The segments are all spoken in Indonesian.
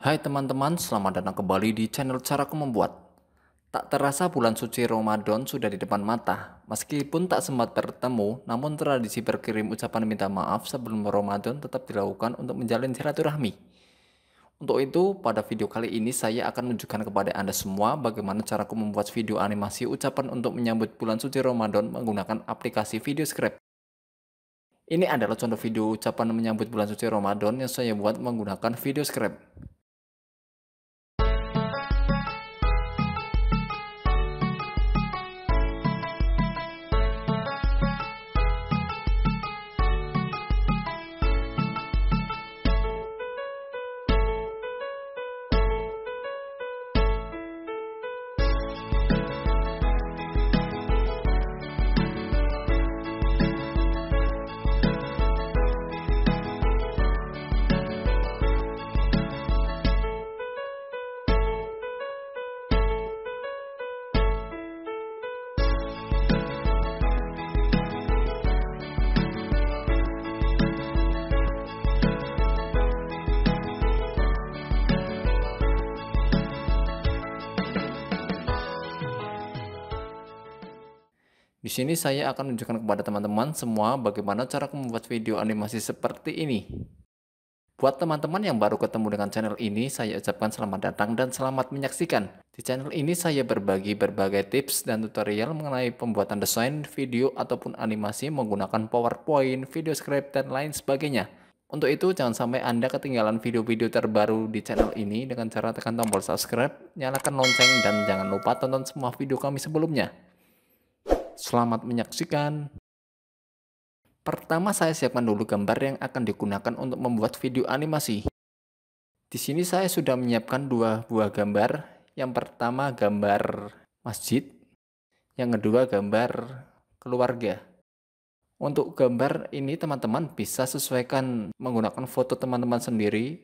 Hai teman-teman, selamat datang kembali di channel Caraku Membuat. Tak terasa bulan suci Ramadan sudah di depan mata. Meskipun tak sempat bertemu, namun tradisi berkirim ucapan minta maaf sebelum Ramadan tetap dilakukan untuk menjalin silaturahmi. Untuk itu, pada video kali ini saya akan menunjukkan kepada Anda semua bagaimana caraku membuat video animasi ucapan untuk menyambut bulan suci Ramadan menggunakan aplikasi Video Script. Ini adalah contoh video ucapan menyambut bulan suci Ramadan yang saya buat menggunakan Video Script. Di sini saya akan menunjukkan kepada teman-teman semua bagaimana cara membuat video animasi seperti ini. Buat teman-teman yang baru ketemu dengan channel ini, saya ucapkan selamat datang dan selamat menyaksikan. Di channel ini saya berbagi berbagai tips dan tutorial mengenai pembuatan desain, video, ataupun animasi menggunakan PowerPoint, video script, dan lain sebagainya. Untuk itu, jangan sampai Anda ketinggalan video-video terbaru di channel ini dengan cara tekan tombol subscribe, nyalakan lonceng, dan jangan lupa tonton semua video kami sebelumnya. Selamat menyaksikan. Pertama saya siapkan dulu gambar yang akan digunakan untuk membuat video animasi. Di sini saya sudah menyiapkan dua buah gambar. Yang pertama gambar masjid, yang kedua gambar keluarga. Untuk gambar ini teman-teman bisa sesuaikan menggunakan foto teman-teman sendiri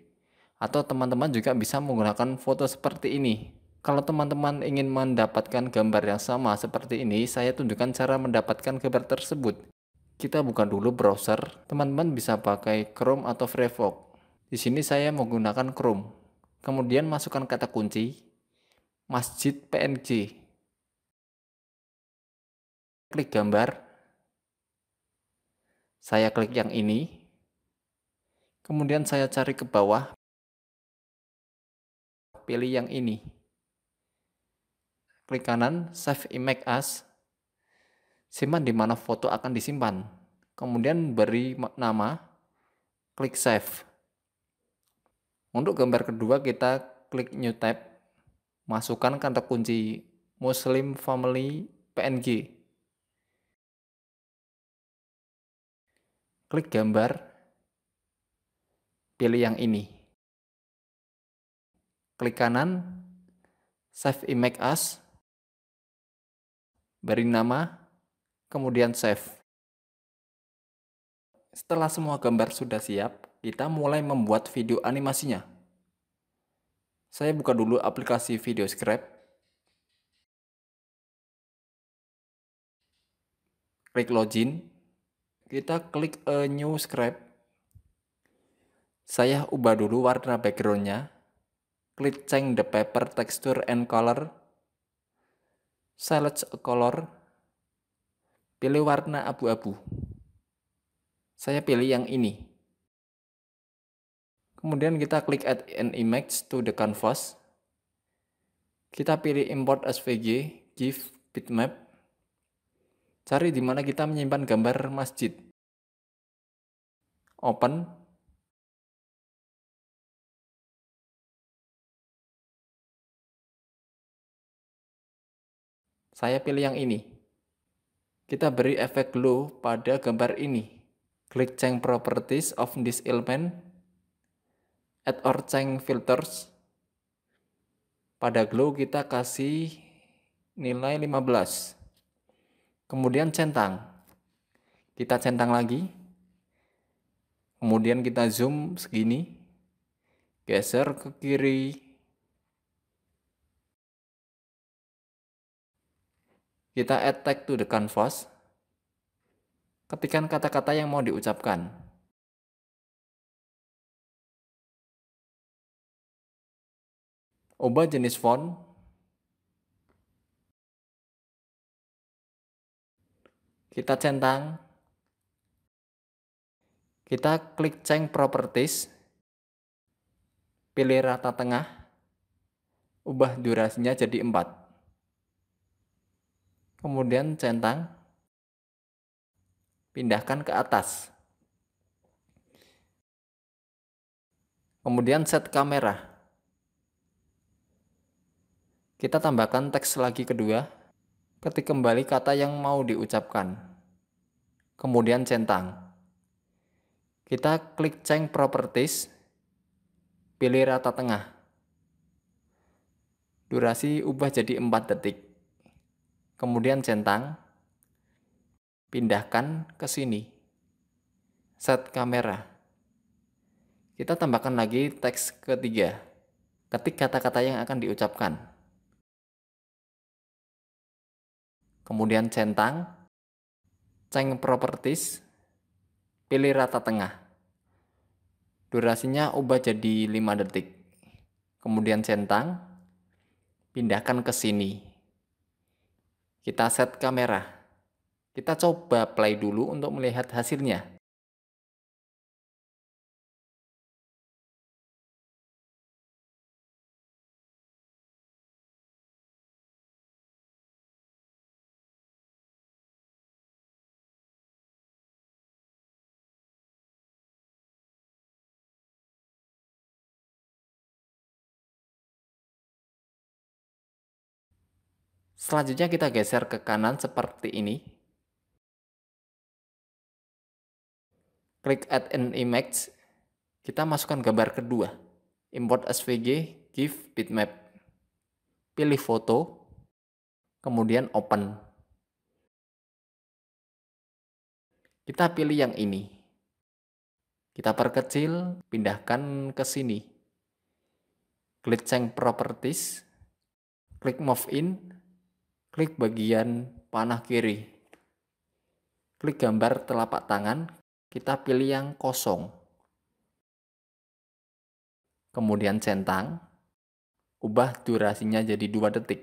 atau teman-teman juga bisa menggunakan foto seperti ini kalau teman-teman ingin mendapatkan gambar yang sama seperti ini, saya tunjukkan cara mendapatkan gambar tersebut. Kita buka dulu browser, teman-teman bisa pakai Chrome atau Firefox. Di sini saya menggunakan Chrome. Kemudian masukkan kata kunci, masjid PNG. Klik gambar. Saya klik yang ini. Kemudian saya cari ke bawah. Pilih yang ini klik kanan save image as simpan di mana foto akan disimpan kemudian beri nama klik save untuk gambar kedua kita klik new tab masukkan kata kunci muslim family png klik gambar pilih yang ini klik kanan save image as beri nama, kemudian save. Setelah semua gambar sudah siap, kita mulai membuat video animasinya. Saya buka dulu aplikasi Video Scrap. Klik login. Kita klik a new scrap. Saya ubah dulu warna backgroundnya. Klik change the paper texture and color Select a color. Pilih warna abu-abu. Saya pilih yang ini. Kemudian kita klik add an image to the canvas. Kita pilih import SVG, GIF, bitmap. Cari di mana kita menyimpan gambar masjid. Open. Saya pilih yang ini. Kita beri efek glow pada gambar ini. Klik change properties of this element, add or change filters. Pada glow kita kasih nilai 15. Kemudian centang. Kita centang lagi. Kemudian kita zoom segini. Geser ke kiri, Kita add tag to the canvas. Ketikan kata-kata yang mau diucapkan. Ubah jenis font. Kita centang. Kita klik change properties. Pilih rata tengah. Ubah durasinya jadi 4 kemudian centang, pindahkan ke atas. Kemudian set kamera. Kita tambahkan teks lagi kedua, ketik kembali kata yang mau diucapkan. Kemudian centang. Kita klik change properties, pilih rata tengah. Durasi ubah jadi 4 detik. Kemudian centang, pindahkan ke sini. Set kamera. Kita tambahkan lagi teks ketiga. Ketik kata-kata yang akan diucapkan. Kemudian centang, change properties, pilih rata tengah. Durasinya ubah jadi 5 detik. Kemudian centang, pindahkan ke sini. Kita set kamera. Kita coba play dulu untuk melihat hasilnya. Selanjutnya kita geser ke kanan seperti ini. Klik add an image. Kita masukkan gambar kedua. Import SVG, GIF, bitmap. Pilih foto, kemudian open. Kita pilih yang ini. Kita perkecil, pindahkan ke sini. Klik change properties, klik move in, Klik bagian panah kiri. Klik gambar telapak tangan, kita pilih yang kosong. Kemudian centang, ubah durasinya jadi 2 detik.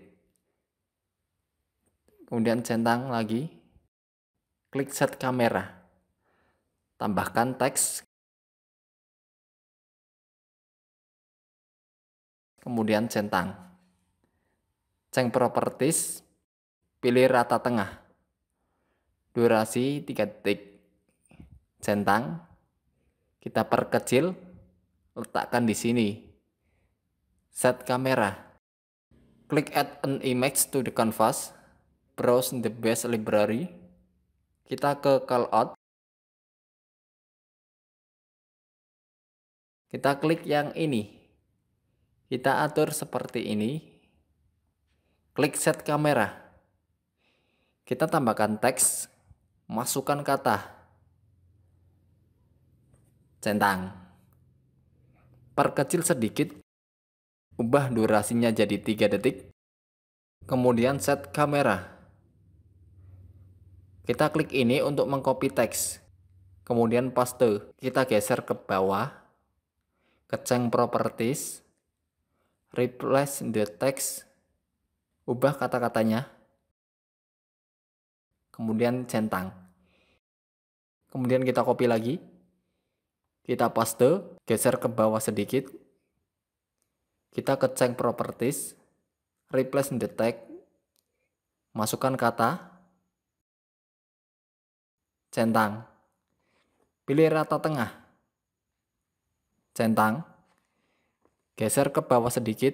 Kemudian centang lagi, klik set kamera. Tambahkan teks, kemudian centang. Ceng properties, Pilih rata tengah. Durasi 3 detik. Centang. Kita perkecil. Letakkan di sini. Set kamera. klik add an image to the canvas. Browse the best library. Kita ke call out Kita klik yang ini. Kita atur seperti ini. Klik set kamera. Kita tambahkan teks, masukkan kata centang. Perkecil sedikit, ubah durasinya jadi 3 detik, kemudian set kamera. Kita klik ini untuk mengcopy teks, kemudian paste. Kita geser ke bawah, keceng properties, replace the text, ubah kata-katanya, kemudian centang. Kemudian kita copy lagi, kita paste, geser ke bawah sedikit, kita ke change properties, replace the tag, masukkan kata, centang, pilih rata tengah, centang, geser ke bawah sedikit,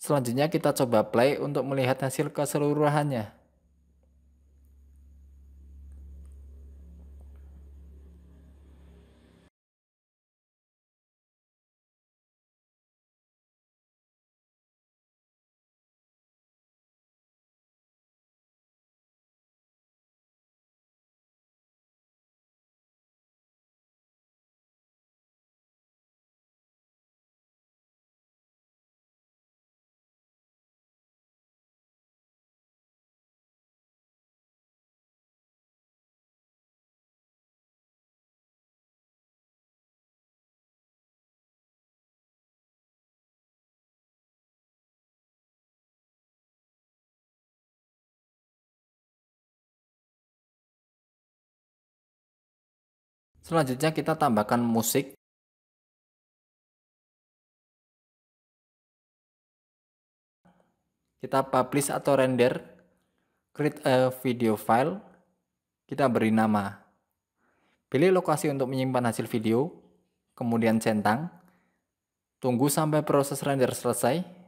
selanjutnya kita coba play untuk melihat hasil keseluruhannya. Selanjutnya kita tambahkan musik. Kita publish atau render. Create a video file. Kita beri nama. Pilih lokasi untuk menyimpan hasil video. Kemudian centang. Tunggu sampai proses render selesai.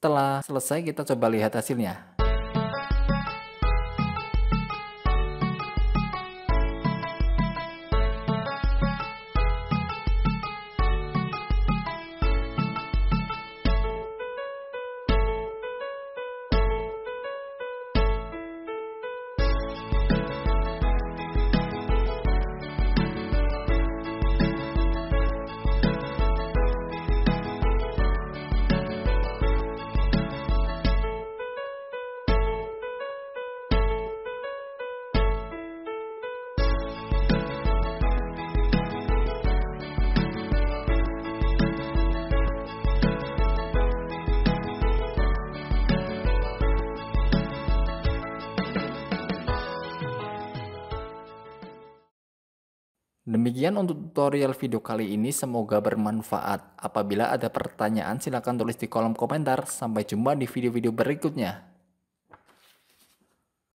Setelah selesai kita coba lihat hasilnya. Demikian untuk tutorial video kali ini, semoga bermanfaat. Apabila ada pertanyaan, silahkan tulis di kolom komentar. Sampai jumpa di video-video berikutnya.